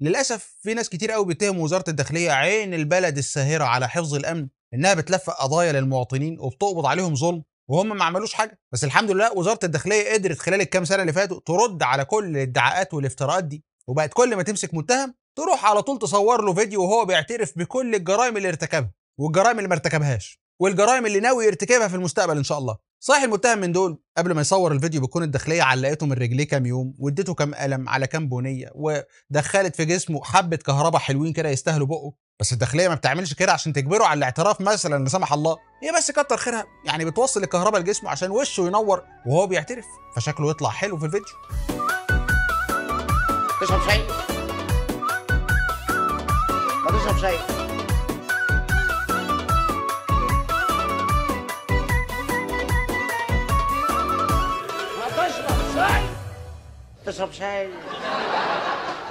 للاسف في ناس كتير قوي بيتهموا وزاره الداخليه عين البلد الساهره على حفظ الامن انها بتلفق قضايا للمواطنين وبتقبض عليهم ظلم وهم ما عملوش حاجه بس الحمد لله وزاره الداخليه قدرت خلال الكام سنه اللي فاتوا ترد على كل الادعاءات والافتراءات دي وبقت كل ما تمسك متهم تروح على طول تصور له فيديو وهو بيعترف بكل الجرائم اللي ارتكبها والجرائم اللي ما ارتكبهاش والجرائم اللي ناوي يرتكبها في المستقبل ان شاء الله صحيح المتهم من دول قبل ما يصور الفيديو بتكون الداخليه علقته من رجليه كام يوم واديته كام قلم على كام بنيه ودخلت في جسمه حبه كهرباء حلوين كده يستاهلوا بقه بس الداخليه ما بتعملش كده عشان تجبره على الاعتراف مثلا لا سمح الله هي بس كتر خيرها يعني بتوصل الكهرباء لجسمه عشان وشه ينور وهو بيعترف فشكله يطلع حلو في الفيديو تشرب شاي ما تشرب شاي تشرب شاي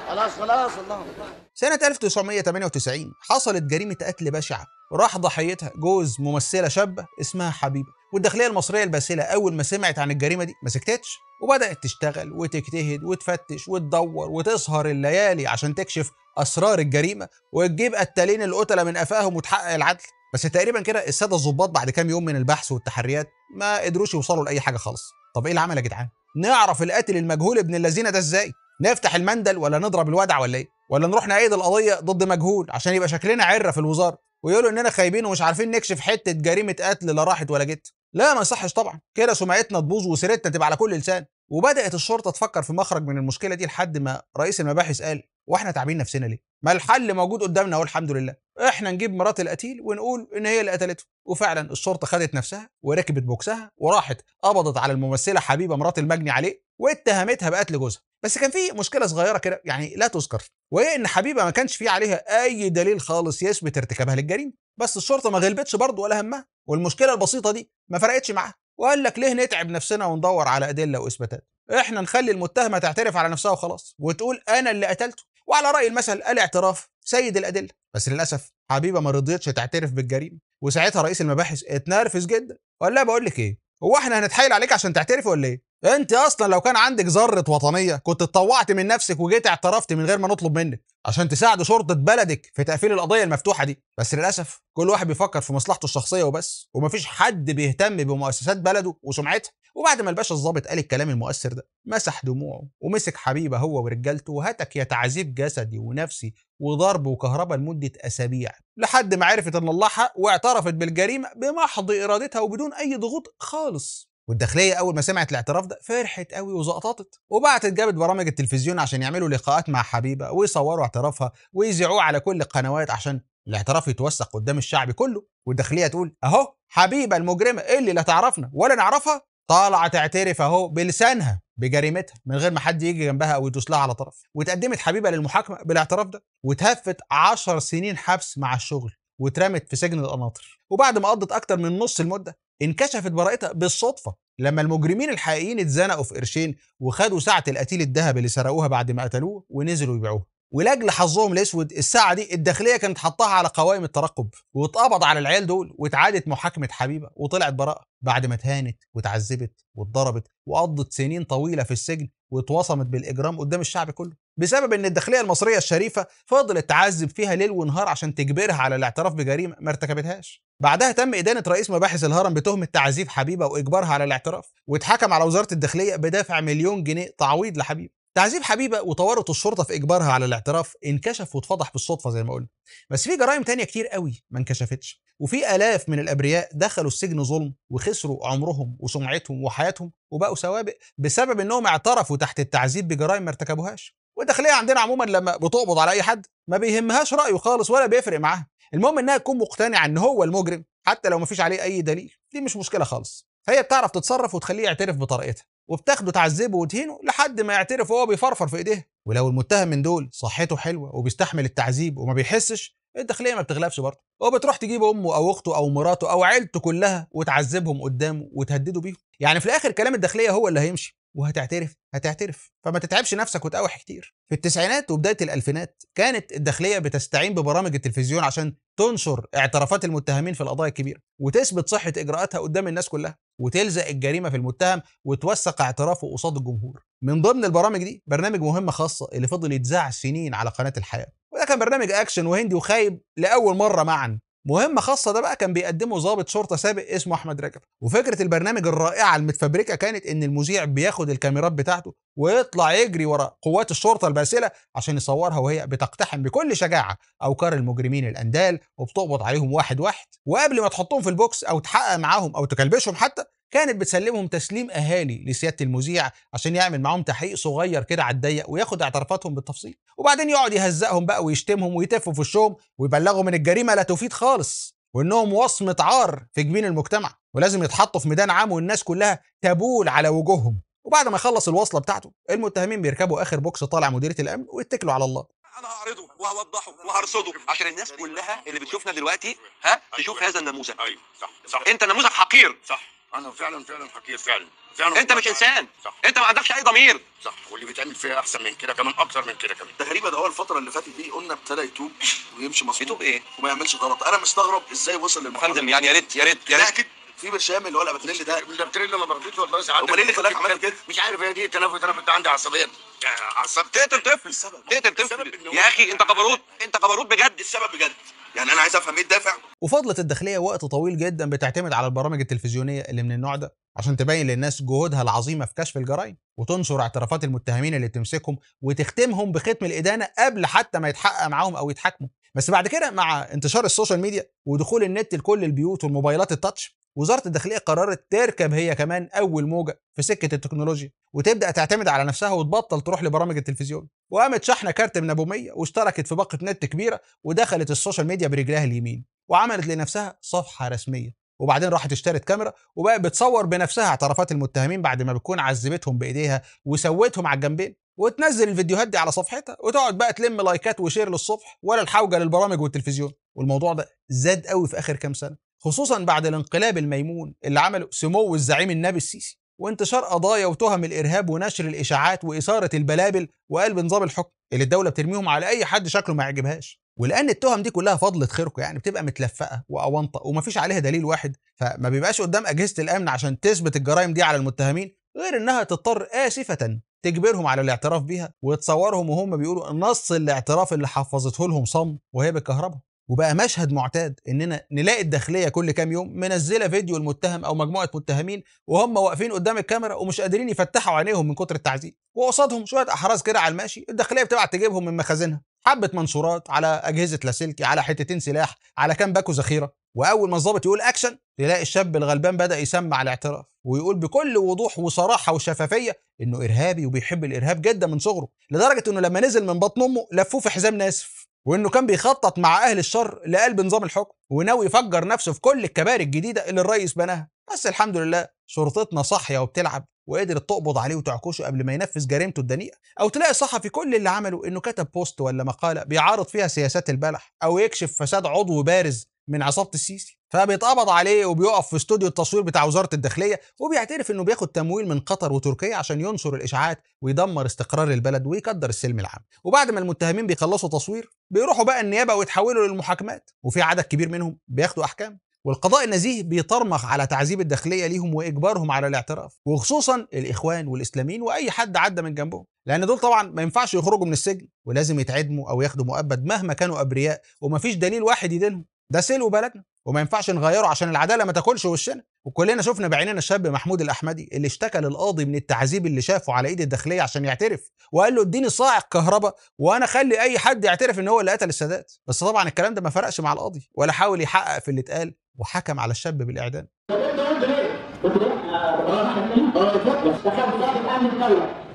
خلاص خلاص اللهم سنة 1998 حصلت جريمة قتل بشعة راح ضحيتها جوز ممثلة شابة اسمها حبيبة والداخلية المصرية الباسلة أول ما سمعت عن الجريمة دي ما سكتتش وبدأت تشتغل وتجتهد وتفتش وتدور وتسهر الليالي عشان تكشف أسرار الجريمة وتجيب قتالين القتلة من قفاهم وتحقق العدل بس تقريبا كده السادة الظباط بعد كام يوم من البحث والتحريات ما قدروش يوصلوا لأي حاجة خالص طب إيه العمل يا جدعان؟ نعرف القاتل المجهول ابن اللذينة ده ازاي نفتح المندل ولا نضرب الودع ولا ايه ولا نروح نعيد القضيه ضد مجهول عشان يبقى شكلنا عره في الوزاره ويقولوا اننا خايبين ومش عارفين نكشف حته جريمه قتل لا راحت ولا جت لا ما يصحش طبعا كده سمعتنا تبوظ وسيرتنا تبقى على كل لسان وبدات الشرطه تفكر في مخرج من المشكله دي لحد ما رئيس المباحث قال واحنا تعبين نفسنا ليه ما الحل موجود قدامنا اهو الحمد لله احنا نجيب مرات القتيل ونقول ان هي اللي قتلته وفعلا الشرطه خدت نفسها وركبت بوكسها وراحت قبضت على الممثله حبيبه مرات المجني عليه واتهمتها بقتل جوزها بس كان في مشكله صغيره كده يعني لا تذكر وهي ان حبيبه ما كانش فيه عليها اي دليل خالص يثبت ارتكابها للجريمه بس الشرطه ما غلبتش برضه ولا همها والمشكله البسيطه دي ما فرقتش معاها وقال لك ليه نتعب نفسنا وندور على أدلة وإثباتات إحنا نخلي المتهمة تعترف على نفسها وخلاص وتقول أنا اللي قتلته وعلى رأي المثل الاعتراف سيد الأدلة بس للأسف حبيبة ما رضيتش تعترف بالجريمة وساعتها رئيس المباحث اتنرفز جدا وقال لها بقول لك إيه هو احنا هنتحايل عليك عشان تعترف ولا ايه انت اصلا لو كان عندك ذره وطنيه كنت اتطوعت من نفسك وجيت اعترفت من غير ما نطلب منك عشان تساعد شرطه بلدك في تقفيل القضيه المفتوحه دي بس للاسف كل واحد بيفكر في مصلحته الشخصيه وبس ومفيش حد بيهتم بمؤسسات بلده وسمعتها وبعد ما الباشا الظابط قال الكلام المؤثر ده مسح دموعه ومسك حبيبه هو ورجالته وهتك يا تعذيب جسدي ونفسي وضرب وكهرباء لمده اسابيع لحد ما عرفت ان الله حق واعترفت بالجريمه بمحض ارادتها وبدون اي ضغوط خالص والداخليه اول ما سمعت الاعتراف ده فرحت قوي وزقططت وبعتت جابت برامج التلفزيون عشان يعملوا لقاءات مع حبيبه ويصوروا اعترافها ويذيعوه على كل القنوات عشان الاعتراف يتوثق قدام الشعب كله والداخليه تقول اهو حبيبه المجرمه اللي لا تعرفنا ولا نعرفها طالعه تعترف اهو بلسانها بجريمتها من غير ما حد يجي جنبها او يدوس لها على طرف واتقدمت حبيبه للمحاكمه بالاعتراف ده وتهفت 10 سنين حبس مع الشغل واترمت في سجن القناطر وبعد ما قضت اكتر من نص المده انكشفت براءتها بالصدفة لما المجرمين الحقيقيين اتزنقوا في قرشين وخدوا ساعة القتيل الذهب اللي سرقوها بعد ما قتلوه ونزلوا يبيعوها ولاجل حظهم الاسود الساعه دي الداخليه كانت حطاها على قوائم الترقب واتقبض على العيال دول واتعادت محاكمه حبيبه وطلعت براءه بعد ما اتهانت واتعذبت واتضربت وقضت سنين طويله في السجن واتوصمت بالاجرام قدام الشعب كله بسبب ان الداخليه المصريه الشريفه فضلت تعذب فيها ليل ونهار عشان تجبرها على الاعتراف بجريمه ما ارتكبتهاش بعدها تم إدانة رئيس مباحث الهرم بتهمة تعذيب حبيبة وإجبارها على الاعتراف واتحكم على وزارة الداخلية بدافع مليون جنيه تعويض لحبيبة تعذيب حبيبه وتورط الشرطه في اجبارها على الاعتراف انكشف واتفضح بالصدفه زي ما قلنا بس في جرائم تانية كتير قوي ما انكشفتش وفي الاف من الابرياء دخلوا السجن ظلم وخسروا عمرهم وسمعتهم وحياتهم وبقوا سوابق بسبب انهم اعترفوا تحت التعذيب بجرائم ما ارتكبوهاش والداخليه عندنا عموما لما بتقبض على اي حد ما بيهمهاش رايه خالص ولا بيفرق معاها المهم انها تكون مقتنعه ان هو المجرم حتى لو ما فيش عليه اي دليل دي مش مشكله خالص هي بتعرف تتصرف وتخليه يعترف بطريقتها وبتاخده تعذبه وتهينه لحد ما يعترف وهو بيفرفر في ايديها ولو المتهم من دول صحته حلوه وبيستحمل التعذيب وما بيحسش الداخليه ما بتغلبش برضه وبتروح تجيب امه او اخته او مراته او عيلته كلها وتعذبهم قدامه وتهدده بيهم يعني في الاخر كلام الداخليه هو اللي هيمشي وهتعترف هتعترف فما تتعبش نفسك وتقوح كتير في التسعينات وبدايه الالفينات كانت الداخليه بتستعين ببرامج التلفزيون عشان تنشر اعترافات المتهمين في القضايا الكبيره وتثبت صحه اجراءاتها قدام الناس كلها وتلزق الجريمه في المتهم وتوثق اعترافه قصاد الجمهور من ضمن البرامج دي برنامج مهمه خاصه اللي فضل يتذاع سنين على قناه الحياه وده كان برنامج اكشن وهندي وخايب لاول مره معا مهمة خاصة ده بقى كان بيقدمه ضابط شرطة سابق اسمه أحمد رجب وفكرة البرنامج الرائعة المتفبركة كانت إن المذيع بياخد الكاميرات بتاعته ويطلع يجري وراء قوات الشرطه الباسله عشان يصورها وهي بتقتحم بكل شجاعه اوكار المجرمين الاندال وبتقبض عليهم واحد واحد وقبل ما تحطهم في البوكس او تحقق معاهم او تكلبشهم حتى كانت بتسلمهم تسليم اهالي لسياده المذيع عشان يعمل معاهم تحقيق صغير كده على الضيق وياخد اعترافاتهم بالتفصيل وبعدين يقعد يهزقهم بقى ويشتمهم ويتفوا في وشهم ويبلغوا من الجريمه لا تفيد خالص وانهم وصمه عار في جبين المجتمع ولازم يتحطوا في ميدان عام والناس كلها تبول على وجوههم وبعد ما يخلص الوصله بتاعته المتهمين بيركبوا اخر بوكس طالع مديريه الامن ويتكلوا على الله انا هعرضه وهوضحه وهرصده عشان الناس كلها اللي بتشوفنا دلوقتي ها تشوف هذا النموذج ايوه صح صح انت نموذج حقير صح انا فعلا فعلا حقير فعلا فعلا انت مش انسان صح. انت ما عندكش اي ضمير صح واللي بيتعمل فيها احسن من كده كمان اكتر من كده كمان تقريبا هو الفتره اللي فاتت دي قلنا ابتدى يتوب ويمشي مظبوط يتوب ايه وما يعملش غلط انا مستغرب ازاي وصل للمحكمه فندم يعني يا ريت يا ريت يا ريت في برشام اللي هو الاباتريل ده الاباتريل ما باخدوش والله ساعات امال ايه اللي خلاك عملت كده؟ مش عارف هي دي التنفس انا كنت عندي عصبيه آه، عصب تقتل طفل تقتل طفل يا اخي انت جبروت انت جبروت بجد السبب بجد يعني انا عايز افهم ايه الدافع وفضلت الداخليه وقت طويل جدا بتعتمد على البرامج التلفزيونيه اللي من النوع ده عشان تبين للناس جهودها العظيمه في كشف الجرائم وتنشر اعترافات المتهمين اللي تمسكهم وتختمهم بختم الادانه قبل حتى ما يتحقق معاهم او يتحاكموا بس بعد كده مع انتشار السوشيال ميديا ودخول النت لكل البيوت والموبايلات التاتش وزاره الداخليه قررت تركب هي كمان اول موجه في سكه التكنولوجيا وتبدا تعتمد على نفسها وتبطل تروح لبرامج التلفزيون وقامت شحنه كارت من ابو ميه واشتركت في باقه نت كبيره ودخلت السوشيال ميديا برجلها اليمين وعملت لنفسها صفحه رسميه وبعدين راحت اشترت كاميرا وبقت بتصور بنفسها اعترافات المتهمين بعد ما بتكون عذبتهم بايديها وسوتهم على الجنبين وتنزل الفيديوهات دي على صفحتها وتقعد بقى تلم لايكات وشير للصبح ولا الحوجه للبرامج والتلفزيون والموضوع ده زاد قوي في اخر كام سنه خصوصا بعد الانقلاب الميمون اللي عمله سمو الزعيم النبي السيسي وانتشار قضايا وتهم الارهاب ونشر الاشاعات واثاره البلابل وقلب نظام الحكم اللي الدوله بترميهم على اي حد شكله ما يعجبهاش ولان التهم دي كلها فضلة خيركم يعني بتبقى متلفقه واونطه ومفيش عليها دليل واحد فما بيبقاش قدام اجهزه الامن عشان تثبت الجرائم دي على المتهمين غير انها تضطر اسفه تجبرهم على الاعتراف بيها وتصورهم وهم بيقولوا نص الاعتراف اللي حفظته لهم صم وهي بالكهرباء وبقى مشهد معتاد اننا نلاقي الداخليه كل كام يوم منزله فيديو المتهم او مجموعه متهمين وهم واقفين قدام الكاميرا ومش قادرين يفتحوا عينيهم من كتر التعذيب وقصادهم شويه احراز كده على الماشي الداخليه بتبعت تجيبهم من مخازنها حبه منشورات على اجهزه لاسلكي على حتتين سلاح على كام باكو ذخيره واول ما الظابط يقول اكشن تلاقي الشاب الغلبان بدا يسمع الاعتراف ويقول بكل وضوح وصراحه وشفافيه انه ارهابي وبيحب الارهاب جدا من صغره لدرجه انه لما نزل من بطن امه لفوه في حزام ناسف وانه كان بيخطط مع اهل الشر لقلب نظام الحكم وناوي يفجر نفسه في كل الكباري الجديده اللي الرئيس بناها بس الحمد لله شرطتنا صاحيه وبتلعب وقدرت تقبض عليه وتعكشه قبل ما ينفذ جريمته الدنيئه او تلاقي صحفي كل اللي عمله انه كتب بوست ولا مقاله بيعارض فيها سياسات البلح او يكشف فساد عضو بارز من عصابه السيسي فبيتقبض عليه وبيقف في استوديو التصوير بتاع وزاره الداخليه وبيعترف انه بياخد تمويل من قطر وتركيا عشان ينشر الاشاعات ويدمر استقرار البلد ويكدر السلم العام وبعد ما المتهمين بيخلصوا تصوير بيروحوا بقى النيابه ويتحولوا للمحاكمات وفي عدد كبير منهم بياخدوا احكام والقضاء النزيه بيطرمخ على تعذيب الداخليه ليهم واجبارهم على الاعتراف وخصوصا الاخوان والاسلاميين واي حد عدى من جنبهم لان دول طبعا ما ينفعش يخرجوا من السجن ولازم يتعدموا او ياخدوا مؤبد مهما كانوا ابرياء ومفيش دليل واحد يدينهم ده سلو بلدنا وما ينفعش نغيره عشان العداله ما تاكلش وشنا وكلنا شفنا بعيننا الشاب محمود الاحمدي اللي اشتكى للقاضي من التعذيب اللي شافه على ايد الداخليه عشان يعترف وقال له اديني صاعق كهرباء وانا خلي اي حد يعترف ان هو اللي قتل السادات بس طبعا الكلام ده ما فرقش مع القاضي ولا حاول يحقق في اللي اتقال وحكم على الشاب بالاعدام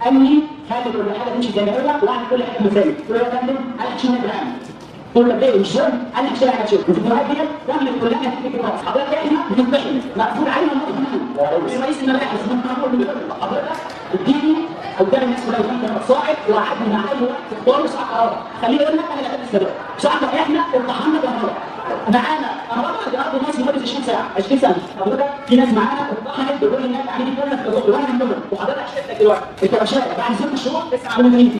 قال لي خلي كل حاجه تمشي زي ما هي واعمل كل حاجه مثالي قلت له يا فندم قول له ليه قال لك شرع نفسه وفي النهايه كده دخل كلها حضرتك احنا بنتبحر مقفول علينا الموضوع رئيس المباحث من كل حضرتك اديني قدام الناس كلها وانت صاحب وواحد من اي وقت خالص على خليه يقول لك انا لعبت السبب صاحبك احنا ارتحنا بالغلط انا لمده 20 ساعه 20 سنه حضرتك في ناس معانا وضحت بيقول لي منهم وحضرتك شفتك دلوقتي بعد ست شهور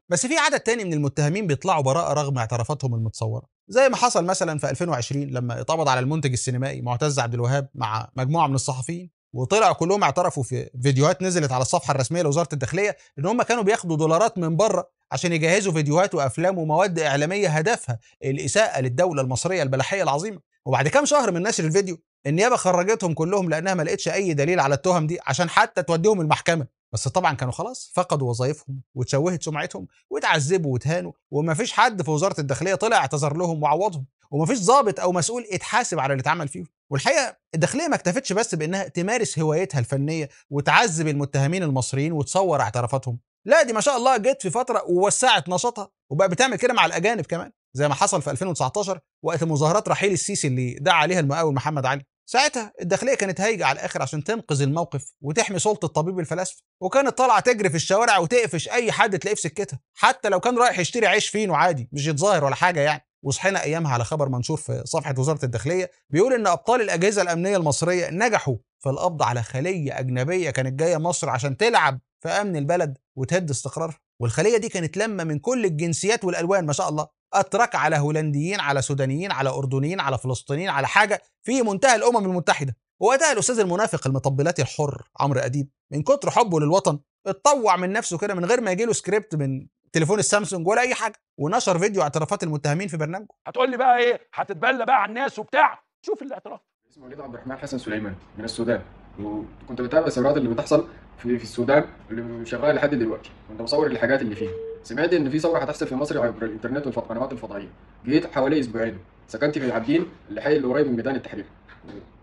بس في عدد تاني من المتهمين بيطلعوا براءه رغم اعترافاتهم المتصوره زي ما حصل مثلا في 2020 لما اتقبض على المنتج السينمائي معتز عبد الوهاب مع مجموعه من الصحفيين وطلع كلهم اعترفوا في فيديوهات نزلت على الصفحه الرسميه لوزاره الداخليه ان هم كانوا بياخدوا دولارات من بره عشان يجهزوا فيديوهات وافلام ومواد اعلاميه هدفها الاساءه للدوله المصريه البلحيه العظيمه وبعد كام شهر من نشر الفيديو النيابه خرجتهم كلهم لانها ما لقتش اي دليل على التهم دي عشان حتى توديهم المحكمه بس طبعا كانوا خلاص فقدوا وظائفهم وتشوهت سمعتهم واتعذبوا واتهانوا ومفيش حد في وزاره الداخليه طلع اعتذر لهم وعوضهم ومفيش ضابط او مسؤول اتحاسب على اللي اتعمل فيهم والحقيقه الداخليه ما اكتفتش بس بانها تمارس هوايتها الفنيه وتعذب المتهمين المصريين وتصور اعترافاتهم لا دي ما شاء الله جت في فتره ووسعت نشاطها وبقى بتعمل كده مع الاجانب كمان زي ما حصل في 2019 وقت مظاهرات رحيل السيسي اللي دعا عليها المقاول محمد علي ساعتها الداخليه كانت هايجه على الاخر عشان تنقذ الموقف وتحمي سلطه طبيب الفلاسفه وكانت طالعه تجري في الشوارع وتقفش اي حد تلاقيه في سكتها حتى لو كان رايح يشتري عيش فين عادي مش يتظاهر ولا حاجه يعني وصحينا ايامها على خبر منشور في صفحه وزاره الداخليه بيقول ان ابطال الاجهزه الامنيه المصريه نجحوا في القبض على خليه اجنبيه كانت جايه مصر عشان تلعب في امن البلد وتهد استقرارها والخليه دي كانت لمه من كل الجنسيات والالوان ما شاء الله اترك على هولنديين على سودانيين على اردنيين على فلسطينيين على حاجه في منتهى الامم المتحده وقتها الاستاذ المنافق المطبلاتي الحر عمرو اديب من كتر حبه للوطن اتطوع من نفسه كده من غير ما يجيله سكريبت من تليفون السامسونج ولا اي حاجه ونشر فيديو اعترافات المتهمين في برنامجه هتقول لي بقى ايه هتتبلى بقى على الناس وبتاع شوف الاعتراف اسمه وليد عبد الرحمن حسن سليمان من السودان وكنت بتابع الثورات اللي بتحصل في, في السودان اللي شغاله لحد دلوقتي كنت مصور الحاجات اللي فيها سمعت ان في ثوره هتحصل في مصر عبر الانترنت والقنوات الفضائيه جيت حوالي اسبوعين سكنت في العابدين اللي حي اللي قريب من ميدان التحرير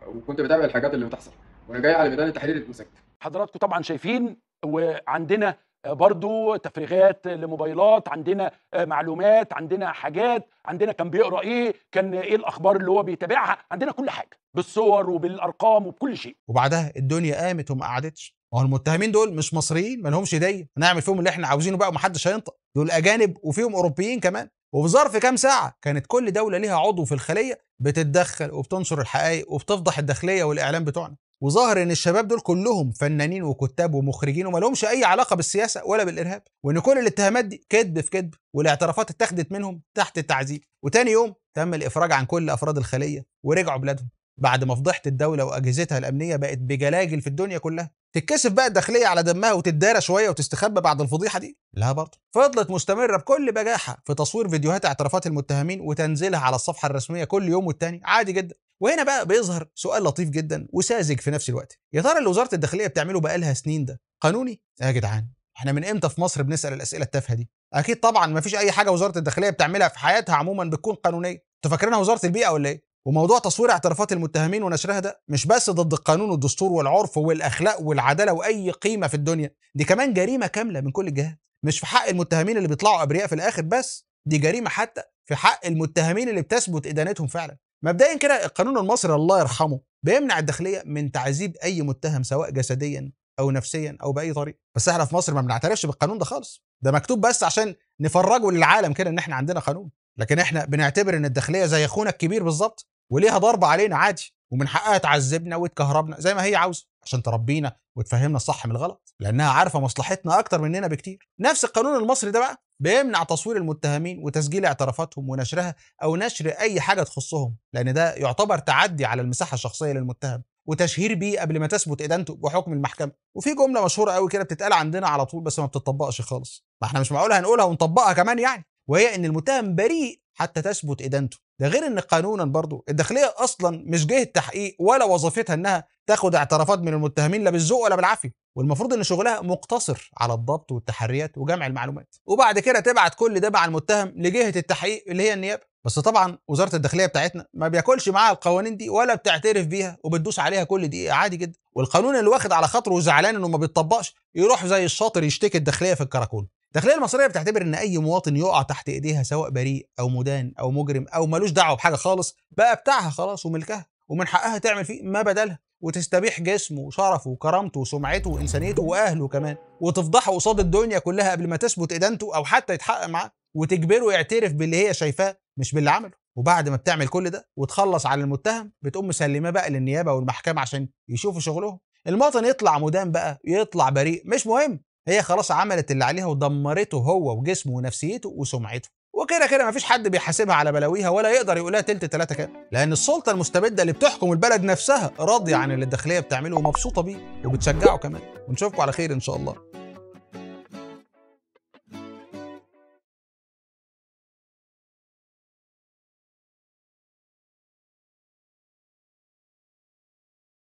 وكنت بتابع الحاجات اللي بتحصل وانا جاي على ميدان التحرير اتمسكت حضراتكم طبعا شايفين وعندنا برضو تفريغات لموبايلات عندنا معلومات عندنا حاجات عندنا كان بيقرا ايه كان ايه الاخبار اللي هو بيتابعها عندنا كل حاجه بالصور وبالارقام وبكل شيء وبعدها الدنيا قامت وما قعدتش ما هو المتهمين دول مش مصريين ما لهمش ايديا هنعمل فيهم اللي احنا عاوزينه بقى ومحدش هينطق دول اجانب وفيهم اوروبيين كمان وفي ظرف كام ساعه كانت كل دوله ليها عضو في الخليه بتتدخل وبتنشر الحقائق وبتفضح الداخليه والاعلام بتوعنا وظاهر ان الشباب دول كلهم فنانين وكتاب ومخرجين وما لهمش اي علاقه بالسياسه ولا بالارهاب وان كل الاتهامات دي كذب في كذب والاعترافات اتخذت منهم تحت التعذيب وتاني يوم تم الافراج عن كل افراد الخليه ورجعوا بلادهم بعد ما فضحت الدولة وأجهزتها الأمنية بقت بجلاجل في الدنيا كلها تتكسف بقى الداخلية على دمها وتتدارى شوية وتستخبى بعد الفضيحة دي لا برضه فضلت مستمرة بكل بجاحة في تصوير فيديوهات اعترافات المتهمين وتنزيلها على الصفحة الرسمية كل يوم والتاني عادي جدا وهنا بقى بيظهر سؤال لطيف جدا وساذج في نفس الوقت يا ترى اللي وزارة الداخلية بتعمله بقالها سنين ده قانوني يا جدعان احنا من امتى في مصر بنسال الاسئله التافهه دي اكيد طبعا مفيش اي حاجه وزاره الداخليه بتعملها في حياتها عموما بتكون قانونيه انتوا فاكرينها وزاره البيئه ولا ايه وموضوع تصوير اعترافات المتهمين ونشرها ده مش بس ضد القانون والدستور والعرف والاخلاق والعداله واي قيمه في الدنيا دي كمان جريمه كامله من كل الجهات مش في حق المتهمين اللي بيطلعوا ابرياء في الاخر بس دي جريمه حتى في حق المتهمين اللي بتثبت ادانتهم فعلا مبدئيا كده القانون المصري الله يرحمه بيمنع الداخليه من تعذيب اي متهم سواء جسديا او نفسيا او باي طريقه بس احنا في مصر ما بنعترفش بالقانون ده خالص ده مكتوب بس عشان نفرجه للعالم كده ان احنا عندنا قانون لكن احنا بنعتبر ان الداخليه زي اخونا الكبير بالظبط وليها ضرب علينا عادي ومن حقها تعذبنا وتكهربنا زي ما هي عاوزه عشان تربينا وتفهمنا الصح من الغلط لانها عارفه مصلحتنا اكتر مننا بكتير نفس القانون المصري ده بقى بيمنع تصوير المتهمين وتسجيل اعترافاتهم ونشرها او نشر اي حاجه تخصهم لان ده يعتبر تعدي على المساحه الشخصيه للمتهم وتشهير بيه قبل ما تثبت ادانته بحكم المحكمه وفي جمله مشهوره قوي كده بتتقال عندنا على طول بس ما بتطبقش خالص ما احنا مش معقول هنقولها ونطبقها كمان يعني وهي ان المتهم بريء حتى تثبت ادانته ده غير ان قانونا برضه الداخليه اصلا مش جهه تحقيق ولا وظيفتها انها تاخد اعترافات من المتهمين لا بالذوق ولا بالعافيه والمفروض ان شغلها مقتصر على الضبط والتحريات وجمع المعلومات وبعد كده تبعت كل ده مع المتهم لجهه التحقيق اللي هي النيابه بس طبعا وزاره الداخليه بتاعتنا ما بياكلش معاها القوانين دي ولا بتعترف بيها وبتدوس عليها كل دقيقه عادي جدا والقانون اللي واخد على خاطره وزعلان انه ما بيتطبقش يروح زي الشاطر يشتكي الداخليه في الكراكون الداخليه المصريه بتعتبر ان اي مواطن يقع تحت ايديها سواء بريء او مدان او مجرم او ملوش دعوه بحاجه خالص بقى بتاعها خلاص وملكها ومن حقها تعمل فيه ما بدلها وتستبيح جسمه وشرفه وكرامته وسمعته وانسانيته واهله كمان وتفضحه قصاد الدنيا كلها قبل ما تثبت ادانته او حتى يتحقق معاه وتجبره يعترف باللي هي شايفاه مش باللي عمله وبعد ما بتعمل كل ده وتخلص على المتهم بتقوم مسلماه بقى للنيابه والمحكمه عشان يشوفوا شغلهم المواطن يطلع مدان بقى يطلع بريء مش مهم هي خلاص عملت اللي عليها ودمرته هو وجسمه ونفسيته وسمعته وكده كده مفيش حد بيحاسبها على بلاويها ولا يقدر يقولها تلت تلاتة كده لان السلطه المستبده اللي بتحكم البلد نفسها راضيه عن اللي الداخليه بتعمله ومبسوطه بيه وبتشجعه كمان ونشوفكم على خير ان شاء الله